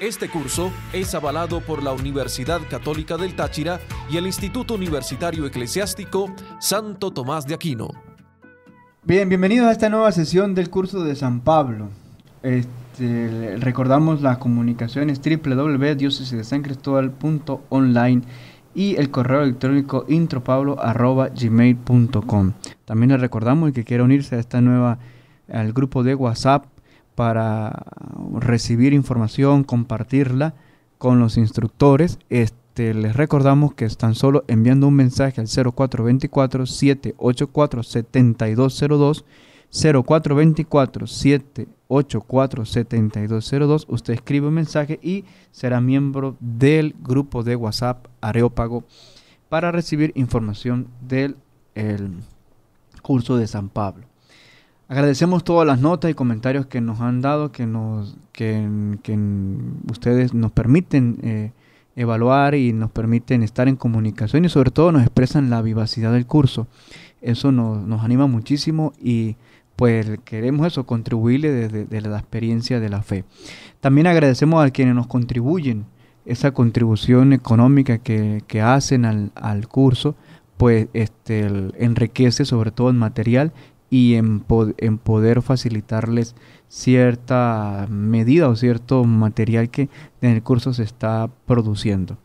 este curso es avalado por la Universidad Católica del Táchira y el Instituto Universitario Eclesiástico Santo Tomás de Aquino. Bien, bienvenidos a esta nueva sesión del curso de San Pablo. Este, recordamos las comunicaciones www.diócesisdeSanCristóbal.online y el correo electrónico intropablo.gmail.com. También les recordamos que quiera unirse a esta nueva al grupo de WhatsApp para recibir información, compartirla con los instructores. Este, les recordamos que están solo enviando un mensaje al 0424-784-7202. 0424-784-7202. Usted escribe un mensaje y será miembro del grupo de WhatsApp Areópago para recibir información del curso de San Pablo. Agradecemos todas las notas y comentarios que nos han dado, que, nos, que, ustedes nos permiten eh, evaluar y nos permiten estar en comunicación y sobre todo nos expresan la vivacidad del curso. Eso nos, anima muchísimo y pues queremos eso, contribuirle desde, la experiencia de la fe. También agradecemos a quienes nos contribuyen esa contribución económica que, hacen al, curso, pues este, enriquece sobre todo el material y en, poder facilitarles cierta medida o cierto material que en el curso se está produciendo.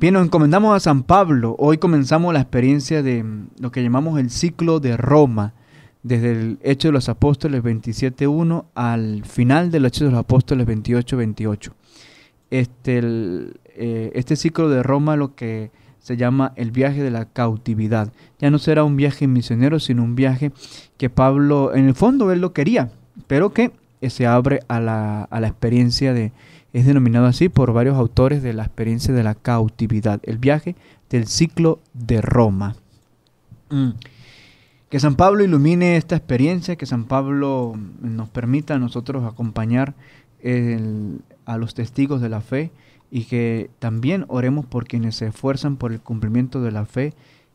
Bien, nos encomendamos a San Pablo. Hoy comenzamos la experiencia de mm, lo que llamamos el ciclo de Roma, desde el Hecho de los Apóstoles 27.1 al final del Hecho de los Apóstoles 28.28. 28. Este, eh, este ciclo de Roma lo que se llama el viaje de la cautividad. Ya no será un viaje misionero, sino un viaje que Pablo, en el fondo, él lo quería, pero que eh, se abre a la, a la experiencia de, es denominado así por varios autores de la experiencia de la cautividad, el viaje del ciclo de Roma. Mm. Que San Pablo ilumine esta experiencia, que San Pablo mm, nos permita a nosotros acompañar a los testigos de la fe y que también oremos por quienes se esfuerzan por el cumplimiento de la fe,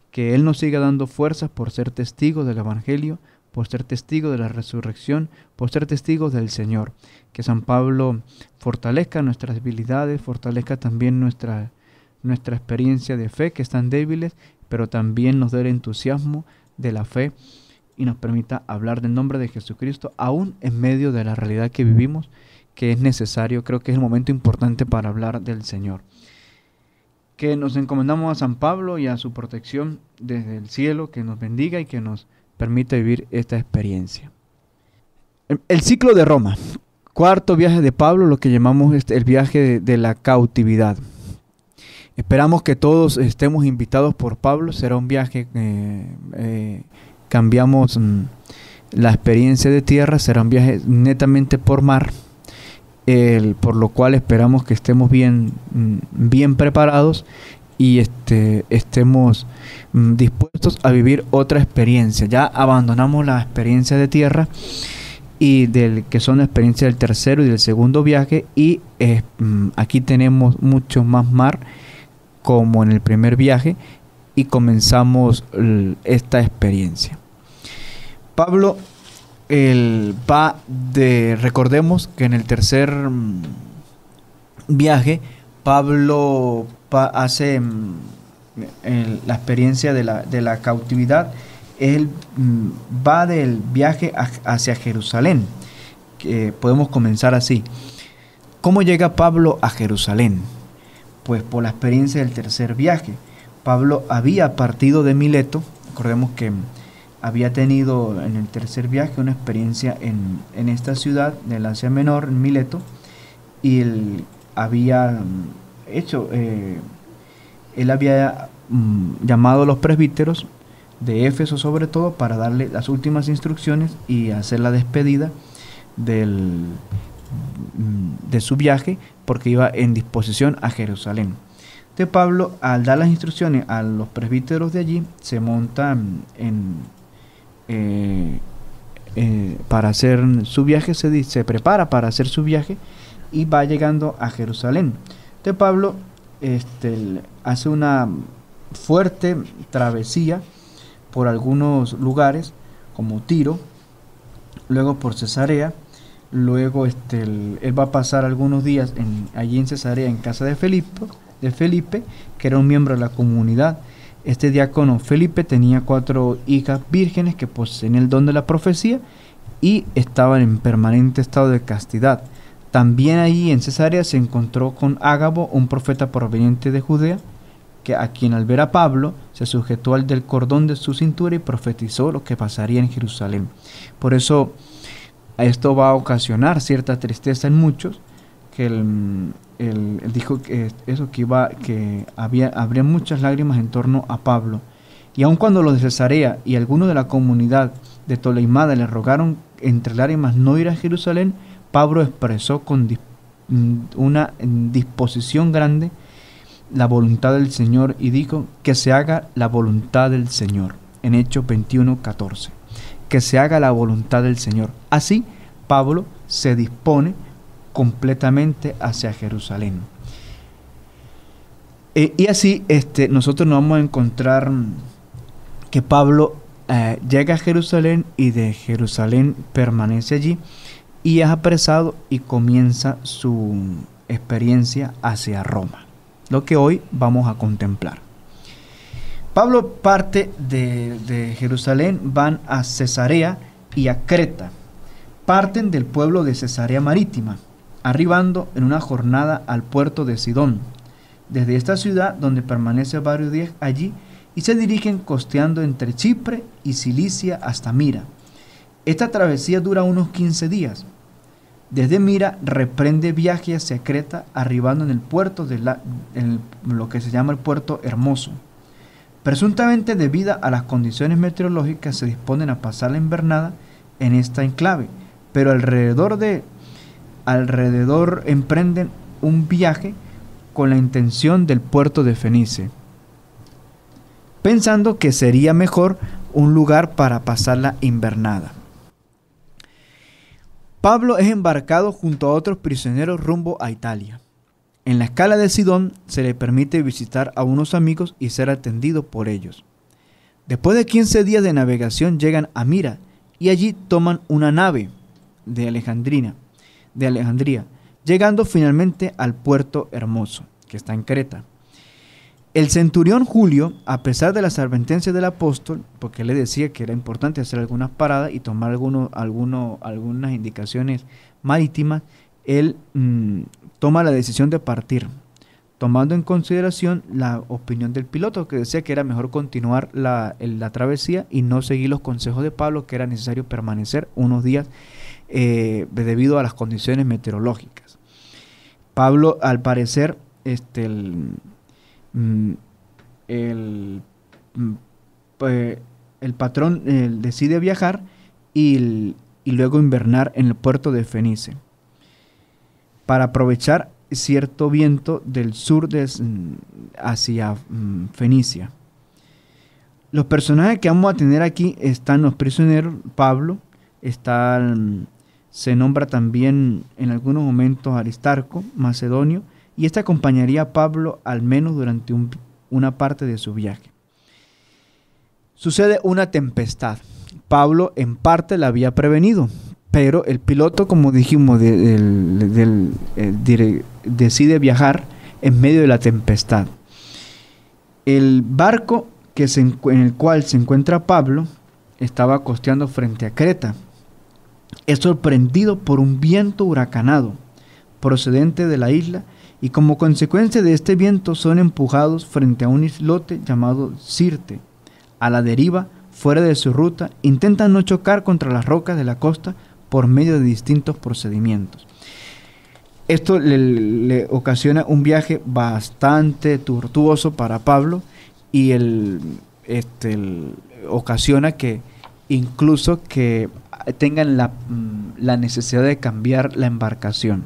que Él nos siga dando fuerzas por ser testigos del Evangelio, por ser testigos de la resurrección, por ser testigos del Señor. Que San Pablo fortalezca nuestras debilidades, fortalezca también nuestra, nuestra experiencia de fe, que están débiles, pero también nos dé el entusiasmo de la fe y nos permita hablar del nombre de Jesucristo, aún en medio de la realidad que vivimos que es necesario, creo que es el momento importante para hablar del Señor. Que nos encomendamos a San Pablo y a su protección desde el cielo, que nos bendiga y que nos permita vivir esta experiencia. El, ciclo de Roma, cuarto viaje de Pablo, lo que llamamos este, el viaje de, la cautividad. Esperamos que todos estemos invitados por Pablo. Será un viaje, eh, eh, cambiamos mm, la experiencia de tierra, será un viaje netamente por mar por lo cual esperamos que estemos bien, mm, bien preparados y este, estemos mm, dispuestos a vivir otra experiencia. Ya abandonamos la experiencia de tierra y del que son la experiencia del tercero y del segundo viaje y mm, aquí tenemos mucho más mar como en el primer viaje y comenzamos esta experiencia. Pablo el va de, recordemos que en el tercer mm, viaje, Pablo hace mm, la experiencia de la, cautividad, él mm, va del viaje hacia Jerusalén. podemos comenzar así. ¿Cómo llega Pablo a Jerusalén? Pues por la experiencia del tercer viaje. Pablo había partido de Mileto, recordemos que había tenido en el tercer viaje una experiencia en, esta ciudad del Asia Menor, en Mileto, y él había mm, hecho, eh, él había mm, llamado a los presbíteros de Éfeso sobre todo para darle las últimas instrucciones y hacer la despedida del, mm, de su viaje porque iba en disposición a Jerusalén. de Pablo al dar las instrucciones a los presbíteros de allí se monta en, eh, eh, para hacer su viaje, se, prepara para hacer su viaje y va llegando a Jerusalén. este Pablo hace una fuerte travesía por algunos lugares como Tiro, luego por Cesarea, luego este, él va a pasar algunos días en, allí en Cesarea en casa de Felipe, de Felipe, que era un miembro de la comunidad este diácono Felipe tenía cuatro hijas vírgenes que poseen el don de la profecía y estaban en permanente estado de castidad. También allí en Cesarea se encontró con Ágabo, un profeta proveniente de Judea, que a quien al ver a Pablo se sujetó al del cordón de su cintura y profetizó lo que pasaría en Jerusalén. Por eso esto va a ocasionar cierta tristeza en muchos, que él, dijo que eso que iba que había habría muchas lágrimas en torno a Pablo y aun cuando los de Cesarea y algunos de la comunidad de Toleimada le rogaron entre lágrimas no ir a Jerusalén Pablo expresó con mm, una disposición grande la voluntad del Señor y dijo que se haga la voluntad del Señor en Hechos 21 14 que se haga la voluntad del Señor así Pablo se dispone completamente hacia Jerusalén. Eh, y así este, nosotros nos vamos a encontrar que Pablo eh, llega a Jerusalén y de Jerusalén permanece allí y es apresado y comienza su experiencia hacia Roma, lo que hoy vamos a contemplar. Pablo parte de, de Jerusalén, van a Cesarea y a Creta, parten del pueblo de Cesarea Marítima arribando en una jornada al puerto de Sidón. Desde esta ciudad, donde permanece varios días allí, y se dirigen costeando entre Chipre y Cilicia hasta Mira. Esta travesía dura unos 15 días. Desde Mira reprende viaje hacia Creta, arribando en el puerto de la, en lo que se llama el puerto Hermoso. Presuntamente debido a las condiciones meteorológicas se disponen a pasar la invernada en esta enclave, pero alrededor de alrededor emprenden un viaje con la intención del puerto de Fenice, pensando que sería mejor un lugar para pasar la invernada. Pablo es embarcado junto a otros prisioneros rumbo a Italia. En la escala de Sidón se le permite visitar a unos amigos y ser atendido por ellos. Después de 15 días de navegación llegan a Mira y allí toman una nave de Alejandrina de Alejandría, llegando finalmente al puerto hermoso, que está en Creta. El centurión Julio, a pesar de las advertencias del apóstol, porque le decía que era importante hacer algunas paradas y tomar algunas indicaciones marítimas, él mm, toma la decisión de partir, tomando en consideración la opinión del piloto, que decía que era mejor continuar la, la travesía y no seguir los consejos de Pablo, que era necesario permanecer unos días eh, debido a las condiciones meteorológicas. Pablo, al parecer, este, el, mm, mm, patrón decide viajar y, luego invernar en el puerto de Fenice para aprovechar cierto viento del sur mm, hacia Fenicia. Los personajes que vamos a tener aquí están los prisioneros, Pablo, está se nombra también en algunos momentos Aristarco, macedonio, y este acompañaría a Pablo al menos durante una parte de su viaje. Sucede una tempestad. Pablo en parte la había prevenido, pero el piloto, como dijimos, eh, decide viajar en medio de la tempestad. El barco en el cual se encuentra Pablo estaba costeando frente a Creta es sorprendido por un viento huracanado procedente de la isla y como consecuencia de este viento son empujados frente a un islote llamado Sirte. A la deriva, fuera de su ruta, intentan no chocar contra las rocas de la costa por medio de distintos procedimientos. Esto le, ocasiona un viaje bastante tortuoso para Pablo y el, este, ocasiona que incluso que tengan mm, la, necesidad de cambiar la embarcación.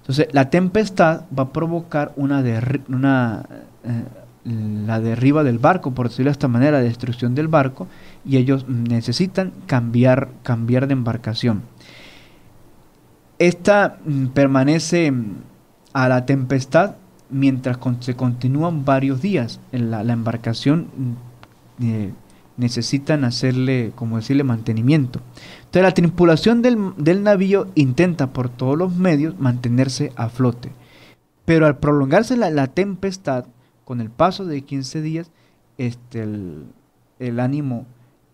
Entonces, la tempestad va a provocar una, una eh, la derriba del barco, por decirlo de esta manera, la destrucción del barco, y ellos necesitan cambiar, cambiar de embarcación. Esta mm, permanece mm, a la tempestad mientras se continúan varios días. en la embarcación eh, necesitan hacerle, como decirle, mantenimiento. Entonces la tripulación del, navío intenta por todos los medios mantenerse a flote. Pero al prolongarse la, tempestad, con el paso de 15 días, este, el, ánimo,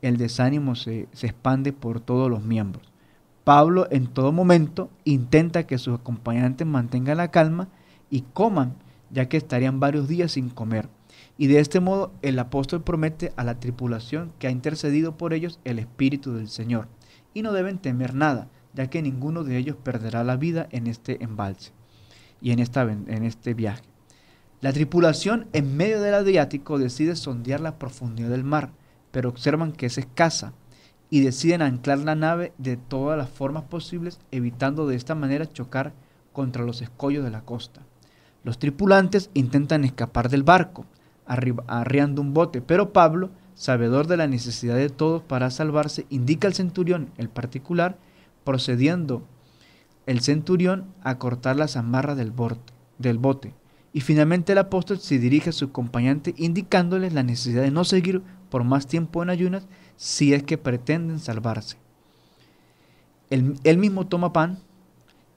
el desánimo se, se expande por todos los miembros. Pablo en todo momento intenta que sus acompañantes mantengan la calma y coman, ya que estarían varios días sin comer. Y de este modo el apóstol promete a la tripulación que ha intercedido por ellos el Espíritu del Señor. Y no deben temer nada, ya que ninguno de ellos perderá la vida en este embalse y en, esta, en este viaje. La tripulación en medio del Adriático decide sondear la profundidad del mar, pero observan que es escasa y deciden anclar la nave de todas las formas posibles, evitando de esta manera chocar contra los escollos de la costa. Los tripulantes intentan escapar del barco, arriando un bote, pero Pablo, sabedor de la necesidad de todos para salvarse, indica al centurión el particular, procediendo el centurión a cortar las amarras del, bote. Y finalmente el apóstol se dirige a su acompañante indicándoles la necesidad de no seguir por más tiempo en ayunas si es que pretenden salvarse. Él, mismo toma pan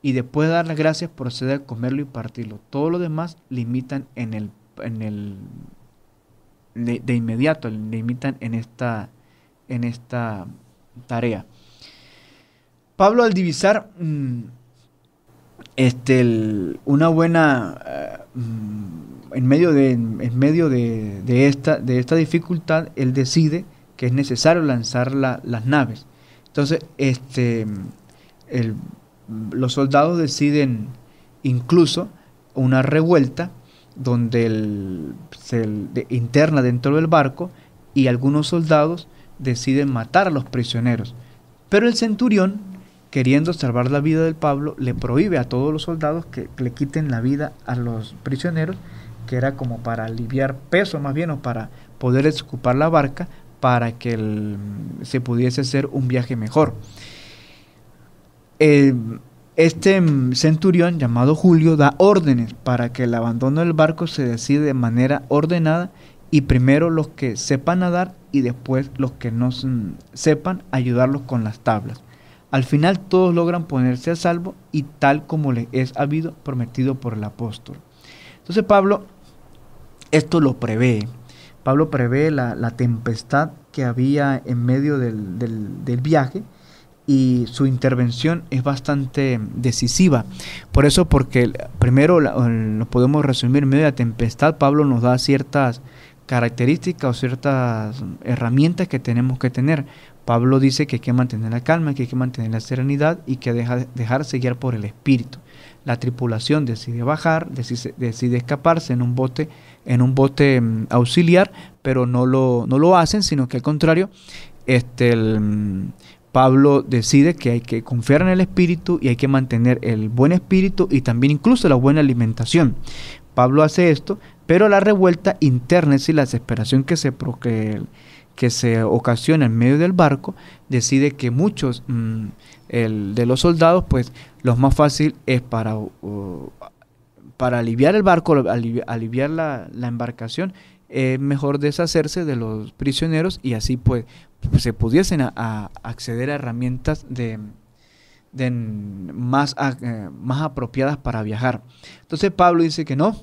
y después de dar las gracias procede a comerlo y partirlo. Todo lo demás limitan en el, en el de, inmediato, le en esta, en esta tarea. Pablo al divisar mm, este, una buena... Eh, mm, en medio, de, en medio de, esta, de esta dificultad, él decide que es necesario lanzar las naves. Entonces, este, los soldados deciden incluso una revuelta donde el, se interna dentro del barco y algunos soldados deciden matar a los prisioneros. Pero el centurión, queriendo salvar la vida del Pablo, le prohíbe a todos los soldados que le quiten la vida a los prisioneros, que era como para aliviar peso más bien o para poder desocupar la barca para que se pudiese hacer un viaje mejor. Eh, este mm, centurión llamado Julio da órdenes para que el abandono del barco se decide de manera ordenada y primero los que sepan nadar y después los que no mm, sepan ayudarlos con las tablas. Al final todos logran ponerse a salvo y tal como les es habido prometido por el apóstol. Entonces Pablo esto lo prevé. Pablo prevé la, tempestad que había en medio del viaje y su intervención es bastante decisiva. Por eso, porque primero lo podemos resumir, en medio de la tempestad, Pablo nos da ciertas características o ciertas herramientas que tenemos que tener. Pablo dice que hay que mantener la calma, que hay que mantener la serenidad y que deja, dejarse guiar por el Espíritu. La tripulación decide bajar, decide, decide escaparse en un bote, en un bote mm, auxiliar, pero no lo, no lo hacen, sino que al contrario, este, el, Pablo decide que hay que confiar en el espíritu y hay que mantener el buen espíritu y también incluso la buena alimentación. Pablo hace esto, pero la revuelta interna y la desesperación que se, que, se ocasiona en medio del barco, decide que muchos mm, el, de los soldados, pues lo más fácil es para, para aliviar el barco, aliviar la, embarcación, es eh, mejor deshacerse de los prisioneros y así pues se pudiesen a, acceder a herramientas de, más, eh, más apropiadas para viajar. Entonces Pablo dice que no,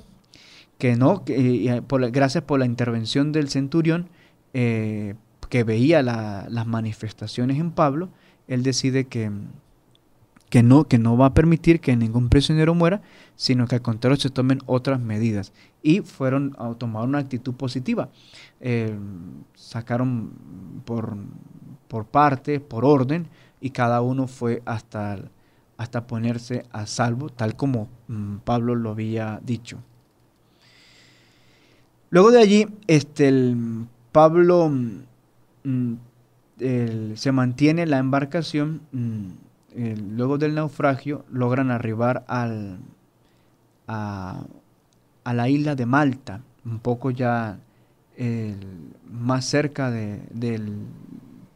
que no, eh, gracias por la intervención del centurión eh, que veía las manifestaciones en Pablo, él decide que, que no, que no va a permitir que ningún prisionero muera, sino que al contrario se tomen otras medidas. Y fueron a tomar una actitud positiva. Eh, sacaron por, por parte, por orden, y cada uno fue hasta, hasta ponerse a salvo, tal como mm, Pablo lo había dicho. Luego de allí, este, Pablo mm, mm, se mantiene la embarcación. Eh, luego del naufragio, logran arribar al, a, la isla de Malta, un poco ya más cerca de,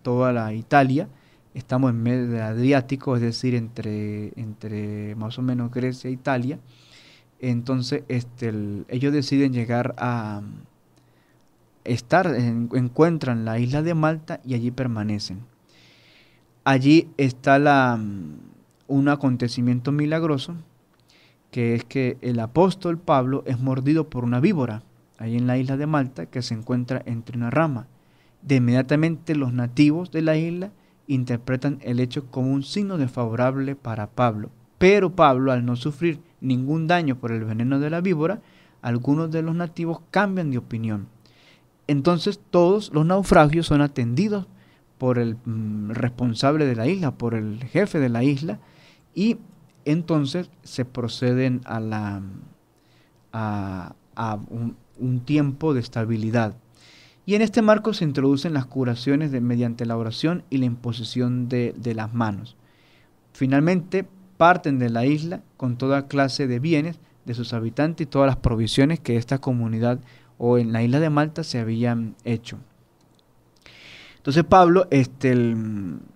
toda la Italia. Estamos en medio del Adriático, es decir, entre, entre más o menos Grecia e Italia. Entonces, este, ellos deciden llegar a estar, encuentran la isla de Malta y allí permanecen allí está la, mm, un acontecimiento milagroso, que es que el apóstol Pablo es mordido por una víbora, ahí en la isla de Malta, que se encuentra entre una rama. De inmediatamente los nativos de la isla interpretan el hecho como un signo desfavorable para Pablo. Pero Pablo, al no sufrir ningún daño por el veneno de la víbora, algunos de los nativos cambian de opinión. Entonces todos los naufragios son atendidos por el mm, responsable de la isla, por el jefe de la isla, y entonces se proceden a, la, a, un, tiempo de estabilidad. Y en este marco se introducen las curaciones mediante la oración y la imposición de, de las manos. Finalmente parten de la isla con toda clase de bienes de sus habitantes y todas las provisiones que esta comunidad o en la isla de Malta se habían hecho. Entonces Pablo, este, el,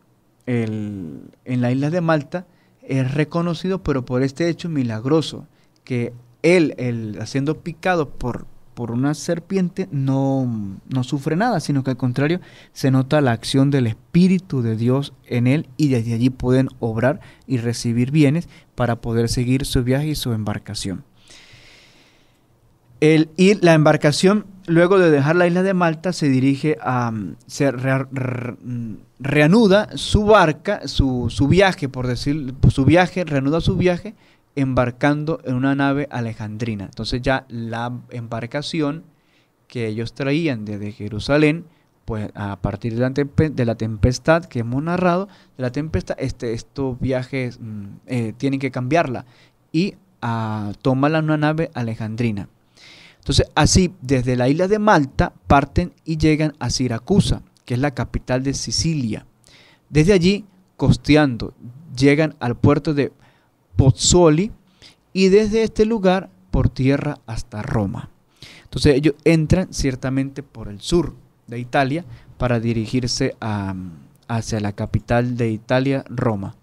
en la isla de Malta, es reconocido, pero por este hecho milagroso, que él, el haciendo picado por, por una serpiente, no, no, sufre nada, sino que al contrario, se nota la acción del Espíritu de Dios en él y desde allí pueden obrar y recibir bienes para poder seguir su viaje y su embarcación. El, y la embarcación Luego de dejar la isla de Malta, se dirige a. Se reanuda su barca, su, viaje, por decir, su viaje, reanuda su viaje embarcando en una nave alejandrina. Entonces ya la embarcación que ellos traían desde Jerusalén, pues a partir de la, de la tempestad que hemos narrado, de la tempestad, este, estos viajes mm, eh, tienen que cambiarla y a, ah, la una nave alejandrina. Entonces, así, desde la isla de Malta parten y llegan a Siracusa, que es la capital de Sicilia. Desde allí, costeando, llegan al puerto de Pozzoli y desde este lugar por tierra hasta Roma. Entonces ellos entran ciertamente por el sur de Italia para dirigirse hacia la capital de Italia, Roma.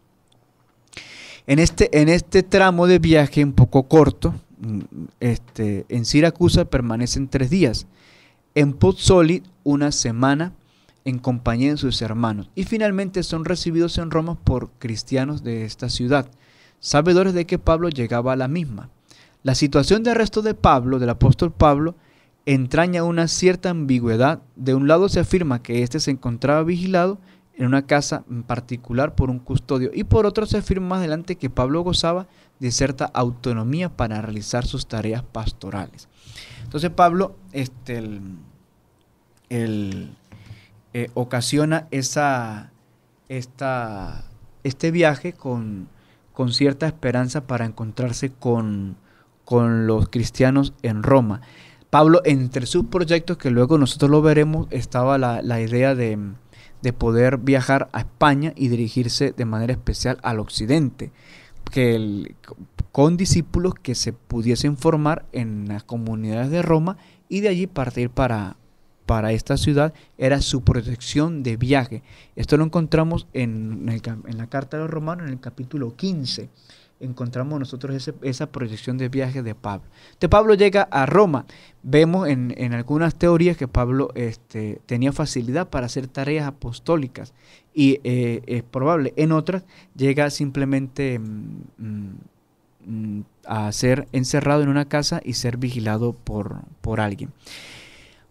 En este, en este tramo de viaje un poco corto, Mm, este, en Siracusa permanecen tres días, en Pozzoli una semana, en compañía de sus hermanos, y finalmente son recibidos en Roma por cristianos de esta ciudad, sabedores de que Pablo llegaba a la misma. La situación de arresto de Pablo, del apóstol Pablo, entraña una cierta ambigüedad. De un lado se afirma que éste se encontraba vigilado, en una casa en particular por un custodio. Y por otro se afirma más adelante que Pablo gozaba de cierta autonomía para realizar sus tareas pastorales. Entonces Pablo este, el, eh, ocasiona esa, esta, este viaje con, con, cierta esperanza para encontrarse con, con los cristianos en Roma. Pablo, entre sus proyectos, que luego nosotros lo veremos, estaba la idea de, de poder viajar a España y dirigirse de manera especial al occidente, que con discípulos que se pudiesen formar en las comunidades de Roma y de allí partir para, para esta ciudad era su protección de viaje. Esto lo encontramos en, en la Carta de los Romanos en el capítulo 15 encontramos nosotros esa proyección de viaje de Pablo. Este Pablo llega a Roma. Vemos en, algunas teorías que Pablo este, tenía facilidad para hacer tareas apostólicas y eh, es probable. En otras llega simplemente mm, mm, a ser encerrado en una casa y ser vigilado por, por alguien.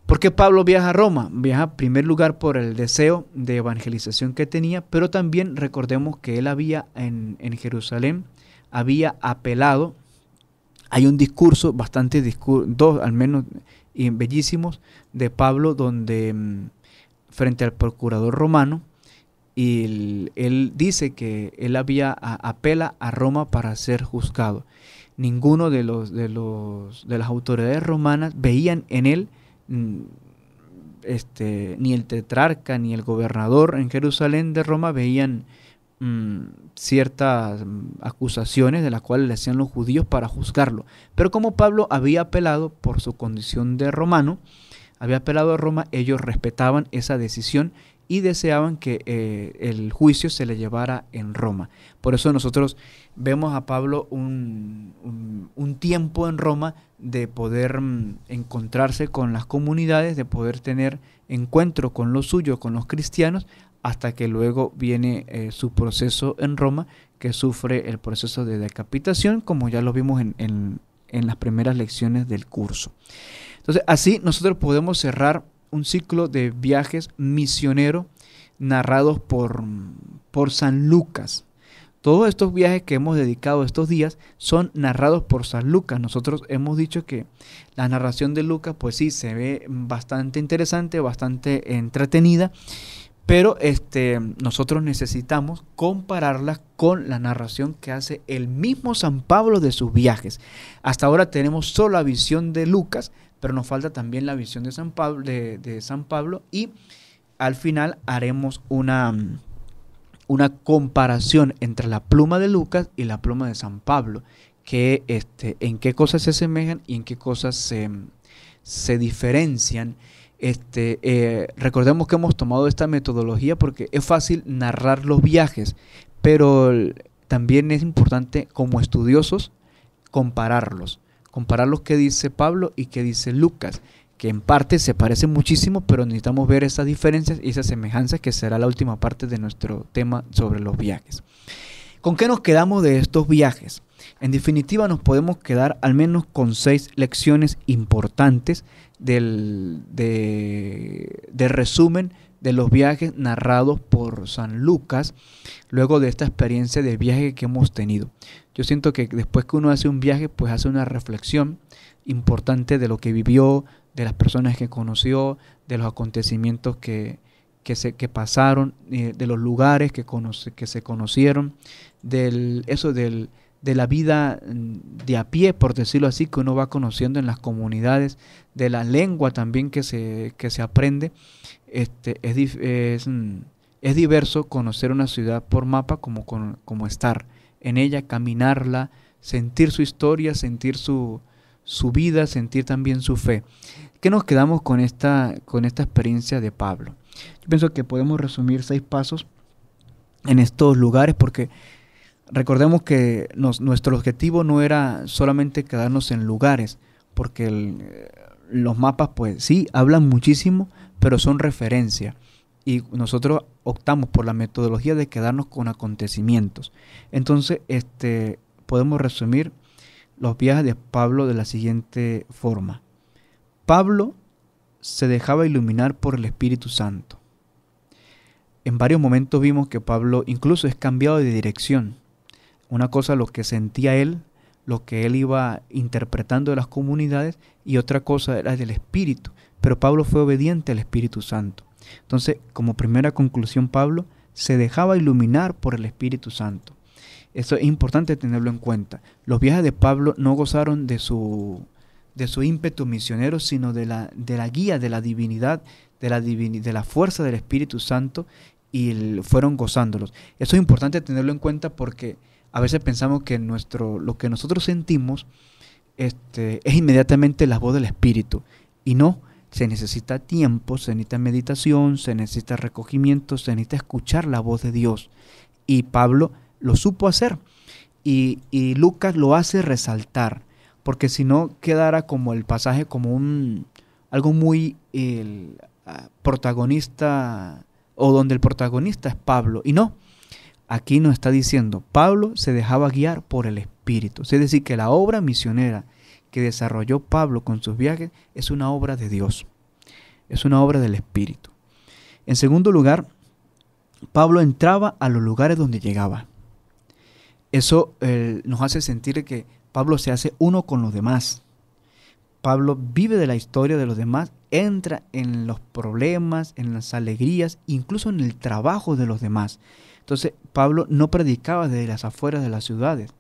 ¿Por qué Pablo viaja a Roma? Viaja en primer lugar por el deseo de evangelización que tenía, pero también recordemos que él había en Jerusalén había apelado. Hay un discurso, bastante discurso, dos al menos y bellísimos, de Pablo, donde mm, frente al procurador romano, él, dice que él había apela a Roma para ser juzgado. Ninguno de los de los de las autoridades romanas veían en él mm, este, ni el tetrarca ni el gobernador en Jerusalén de Roma veían Mm, ciertas mm, acusaciones de las cuales le hacían los judíos para juzgarlo. Pero como Pablo había apelado por su condición de romano, había apelado a Roma, ellos respetaban esa decisión y deseaban que eh, el juicio se le llevara en Roma. Por eso nosotros vemos a Pablo un, tiempo en Roma de poder mm, encontrarse con las comunidades, de poder tener encuentro con los suyos, con los cristianos, hasta que luego viene eh, su proceso en Roma, que sufre el proceso de decapitación, como ya lo vimos en, las primeras lecciones del curso. Entonces, así nosotros podemos cerrar un ciclo de viajes misioneros narrados por, por San Lucas. Todos estos viajes que hemos dedicado estos días son narrados por San Lucas. Nosotros hemos dicho que la narración de Lucas, pues sí, se ve bastante interesante, bastante entretenida pero este, nosotros necesitamos compararlas con la narración que hace el mismo San Pablo de sus viajes. Hasta ahora tenemos solo la visión de Lucas, pero nos falta también la visión de San Pablo, y al final haremos una, una comparación entre la pluma de Lucas y la pluma de San Pablo, que, este, en qué cosas se asemejan y en qué cosas se, se diferencian este, eh, recordemos que hemos tomado esta metodología porque es fácil narrar los viajes, pero también es importante como estudiosos compararlos, comparar los que dice Pablo y que dice Lucas, que en parte se parecen muchísimo, pero necesitamos ver esas diferencias y esas semejanzas que será la última parte de nuestro tema sobre los viajes. ¿Con qué nos quedamos de estos viajes? En definitiva, nos podemos quedar al menos con seis lecciones importantes del, de, resumen de los viajes narrados por San Lucas luego de esta experiencia de viaje que hemos tenido. Yo siento que después que uno hace un viaje, pues hace una reflexión importante de lo que vivió, de las personas que conoció, de los acontecimientos que, se, pasaron, eh, de los lugares que, que se conocieron, del, eso del, de la vida mm, de a pie, por decirlo así, que uno va conociendo en las comunidades, de la lengua también que se, se aprende. Este, es, mm, es, diverso conocer una ciudad por mapa como, como estar en ella, caminarla, sentir su historia, sentir su, su vida, sentir también su fe. ¿Qué nos quedamos con esta, con esta experiencia de Pablo? Yo pienso que podemos resumir seis pasos en estos lugares porque Recordemos que nuestro objetivo no era solamente quedarnos en lugares, porque eh, los mapas, pues sí, hablan muchísimo, pero son referencia. Y nosotros optamos por la metodología de quedarnos con acontecimientos. Entonces, este, podemos resumir los viajes de Pablo de la siguiente forma. Pablo se dejaba iluminar por el Espíritu Santo. En varios momentos vimos que Pablo incluso es cambiado de dirección una cosa lo que sentía él, lo que él iba interpretando de las comunidades y otra cosa era del Espíritu. Pero Pablo fue obediente al Espíritu Santo. Entonces, como primera conclusión, Pablo se dejaba iluminar por el Espíritu Santo. Eso es importante tenerlo en cuenta. Los viajes de Pablo no gozaron de su, de su ímpetu misionero, sino de la, de la guía, de la divinidad, de la, de la fuerza del Espíritu Santo y fueron gozándolos. Eso es importante tenerlo en cuenta porque a veces pensamos que nuestro, lo que nosotros sentimos este, es inmediatamente la voz del Espíritu. Y no, se necesita tiempo, se necesita meditación, se necesita recogimiento, se necesita escuchar la voz de Dios. Y Pablo lo supo hacer. Y, y Lucas lo hace resaltar, porque si no quedara como el pasaje, como un algo muy el, ah, protagonista, o donde el protagonista es Pablo. Y no, aquí nos está diciendo, Pablo se dejaba guiar por el Espíritu. Es decir, que la obra misionera que desarrolló Pablo con sus viajes es una obra de Dios, es una obra del Espíritu. En segundo lugar, Pablo entraba a los lugares donde llegaba. Eso eh, nos hace sentir que Pablo se hace uno con los demás. Pablo vive de la historia de los demás, entra en los problemas, en las alegrías, incluso en el trabajo de los demás. Entonces Pablo no predicaba desde las afueras de las ciudades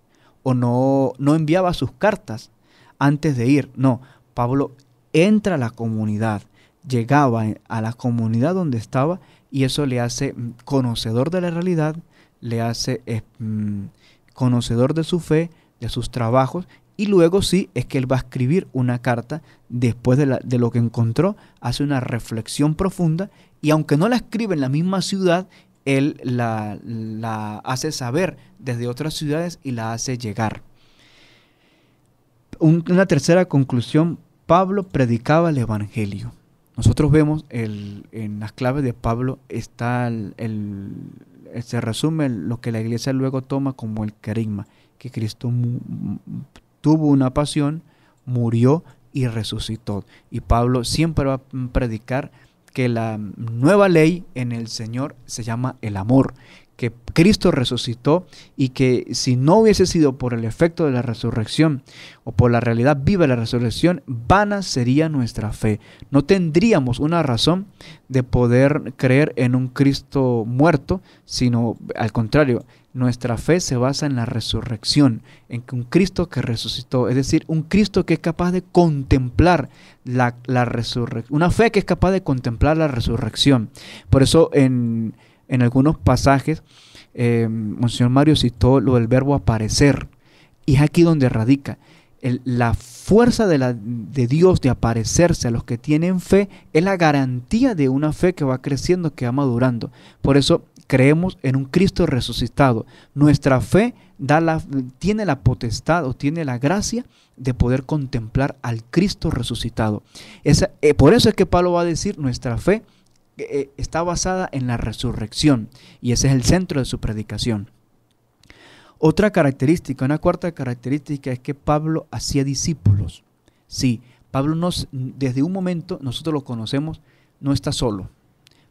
o no, no enviaba sus cartas antes de ir. No, Pablo entra a la comunidad, llegaba a la comunidad donde estaba y eso le hace conocedor de la realidad, le hace mm, conocedor de su fe, de sus trabajos y luego sí es que él va a escribir una carta después de, lo que encontró, hace una reflexión profunda y aunque no la escribe en la misma ciudad, él la, la hace saber desde otras ciudades y la hace llegar. una tercera conclusión, Pablo predicaba el Evangelio. Nosotros vemos en las claves de Pablo está el, se resume lo que la iglesia luego toma como el carisma, que Cristo tuvo una pasión, murió y resucitó. Y Pablo siempre va a predicar que la nueva ley en el Señor se llama el amor, que Cristo resucitó y que si no hubiese sido por el efecto de la resurrección o por la realidad viva de la resurrección, vana sería nuestra fe. No tendríamos una razón de poder creer en un Cristo muerto, sino al contrario, nuestra fe se basa en la resurrección, en un Cristo que resucitó, es decir, un Cristo que es capaz de contemplar la, la resurrección, una fe que es capaz de contemplar la resurrección. Por eso en en algunos pasajes, eh, Mario citó lo del verbo aparecer, y es aquí donde radica. la fuerza de, Dios de aparecerse a los que tienen fe es la garantía de una fe que va creciendo, que va madurando. Por eso creemos en un Cristo resucitado. Nuestra fe tiene la potestad o tiene la gracia de poder contemplar al Cristo resucitado. Eh, por eso es que Pablo va a decir, nuestra fe eh, está basada en la resurrección y ese es el centro de su predicación. Otra característica, una cuarta característica es que Pablo hacía discípulos. Sí, Pablo nos, desde un momento, nosotros lo conocemos, no está solo.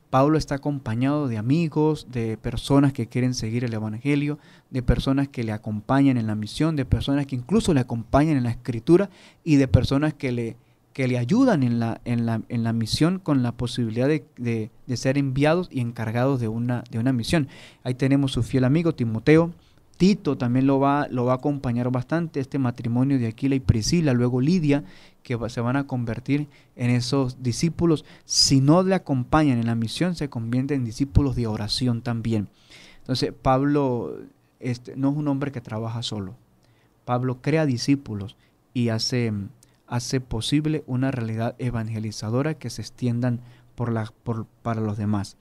Pablo está acompañado de amigos, de personas que quieren seguir el Evangelio, de personas que le acompañan en la misión, de personas que incluso le acompañan en la escritura y de personas que le, que le ayudan en la, en la, misión con la posibilidad de, de, ser enviados y encargados de una, de una misión. Ahí tenemos su fiel amigo Timoteo. Tito también lo va, lo va a acompañar bastante, este matrimonio de Aquila y Priscila, luego Lidia, que se van a convertir en esos discípulos. Si no le acompañan en la misión, se convierten en discípulos de oración también. Entonces, Pablo este, no es un hombre que trabaja solo. Pablo crea discípulos y hace hace posible una realidad evangelizadora que se extiendan por para los demás.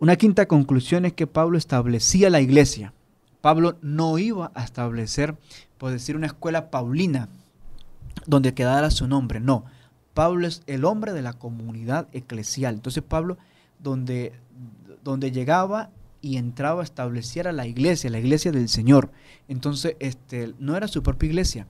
Una quinta conclusión es que Pablo establecía la iglesia. Pablo no iba a establecer, por decir, una escuela paulina donde quedara su nombre. No, Pablo es el hombre de la comunidad eclesial. Entonces Pablo, donde, donde llegaba y entraba, estableciera la iglesia, la iglesia del Señor. Entonces, este, no era su propia iglesia,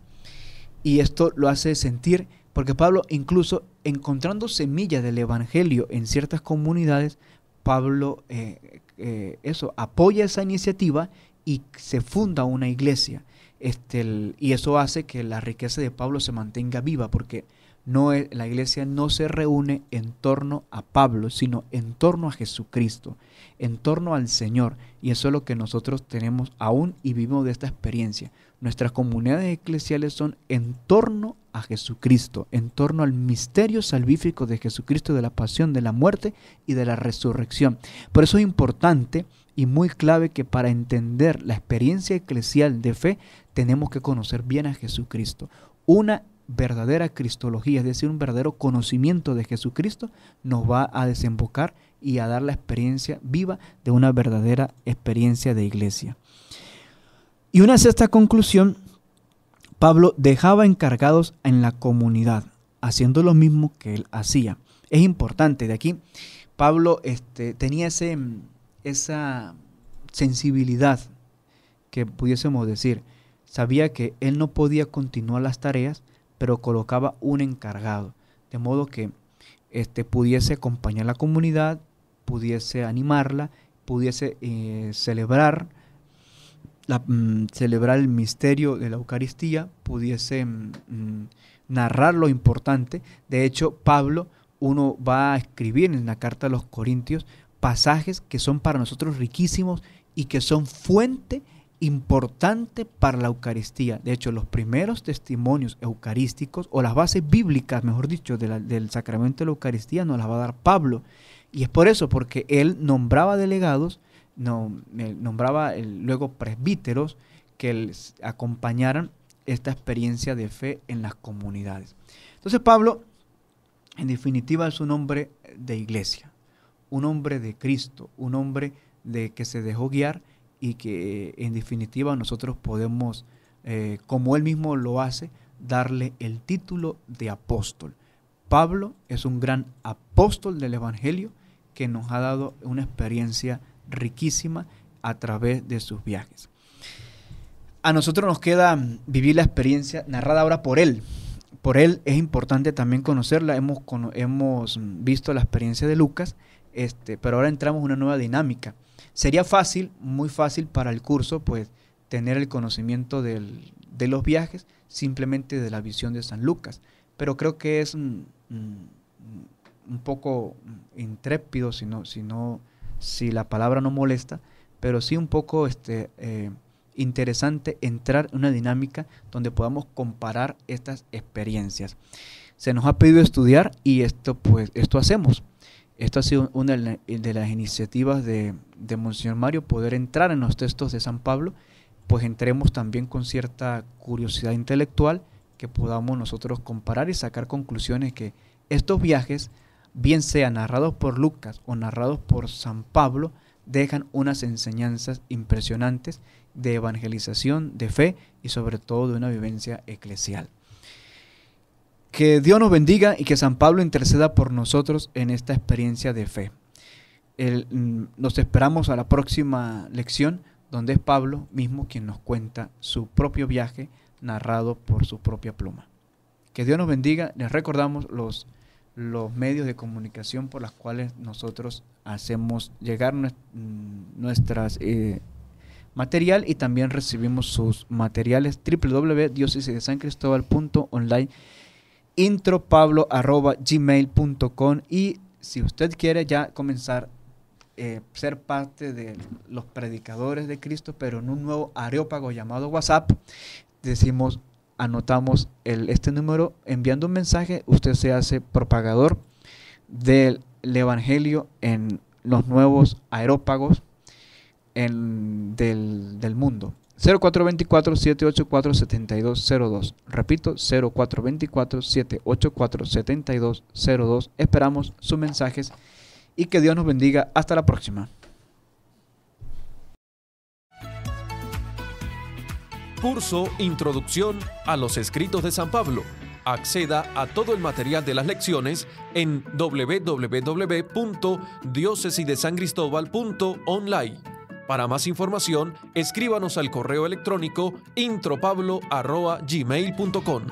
y esto lo hace sentir, porque Pablo incluso encontrando semillas del Evangelio en ciertas comunidades, Pablo eh, eh, eso apoya esa iniciativa y se funda una iglesia. Este, y eso hace que la riqueza de Pablo se mantenga viva, porque no e, la iglesia no se reúne en torno a Pablo, sino en torno a Jesucristo, en torno al Señor. Y eso es lo que nosotros tenemos aún y vivimos de esta experiencia. Nuestras comunidades eclesiales son en torno a Jesucristo, en torno al misterio salvífico de Jesucristo, de la pasión, de la muerte y de la resurrección. Por eso es importante y muy clave que para entender la experiencia eclesial de fe tenemos que conocer bien a Jesucristo. Una verdadera cristología, es decir, un verdadero conocimiento de Jesucristo, nos va a desembocar y a dar la experiencia viva de una verdadera experiencia de iglesia. Y una sexta conclusión, Pablo dejaba encargados en la comunidad, haciendo lo mismo que él hacía. Es importante, de aquí Pablo este, tenía mm, esa sensibilidad que pudiésemos decir. Sabía que él no podía continuar las tareas, pero colocaba un encargado, de modo que este, pudiese acompañar a la comunidad, pudiese animarla, pudiese eh, celebrar Mm, celebrar el misterio de la Eucaristía, pudiese mm, mm, narrar lo importante. De hecho, Pablo, uno va a escribir en la carta a los Corintios pasajes que son para nosotros riquísimos y que son fuente importante para la Eucaristía. De hecho, los primeros testimonios eucarísticos o las bases bíblicas, mejor dicho, del sacramento de la Eucaristía nos las va a dar Pablo. Y es por eso, porque él nombraba delegados no, nombraba luego presbíteros que les acompañaran esta experiencia de fe en las comunidades. Entonces Pablo, en definitiva, es un hombre de iglesia, un hombre de Cristo, un hombre de que se dejó guiar y que en definitiva nosotros podemos, eh, como él mismo lo hace, darle el título de apóstol. Pablo es un gran apóstol del Evangelio que nos ha dado una experiencia riquísima a través de sus viajes. A nosotros nos queda vivir la experiencia narrada ahora por él. Por él es importante también conocerla. Hemos, hemos visto la experiencia de Lucas, este, pero ahora entramos en una nueva dinámica. Sería fácil, muy fácil para el curso, pues tener el conocimiento de los viajes simplemente de la visión de San Lucas. Pero creo que es un poco mm, intrépido, si no, si no si la palabra no molesta, pero sí un poco este, eh, interesante entrar en una dinámica donde podamos comparar estas experiencias. Se nos ha pedido estudiar y esto, pues, esto hacemos. Esto ha sido una de las iniciativas de, de Monseñor Mario, poder entrar en los textos de San Pablo, pues entremos también con cierta curiosidad intelectual que podamos nosotros comparar y sacar conclusiones que estos viajes bien sea narrados por Lucas o narrados por San Pablo, dejan unas enseñanzas impresionantes de evangelización, de fe y sobre todo de una vivencia eclesial. Que Dios nos bendiga y que San Pablo interceda por nosotros en esta experiencia de fe. El, mm, nos esperamos a la próxima lección donde es Pablo mismo quien nos cuenta su propio viaje narrado por su propia pluma. Que Dios nos bendiga, les recordamos los los medios de comunicación por los cuales nosotros hacemos llegar mm, nuestras eh, material y también recibimos sus materiales sancristóbal.online intropablo.gmail.com y si usted quiere ya comenzar a eh, ser parte de los predicadores de Cristo, pero en un nuevo areópago llamado WhatsApp, decimos anotamos el, este número, enviando un mensaje, usted se hace propagador del Evangelio en los nuevos aerópagos del, del mundo. 0424-784-7202. Repito, 0424-784-7202. Esperamos sus mensajes y que Dios nos bendiga. Hasta la próxima. Curso Introducción a los Escritos de San Pablo. Acceda a todo el material de las lecciones en online Para más información, escríbanos al correo electrónico intropablo.gmail.com.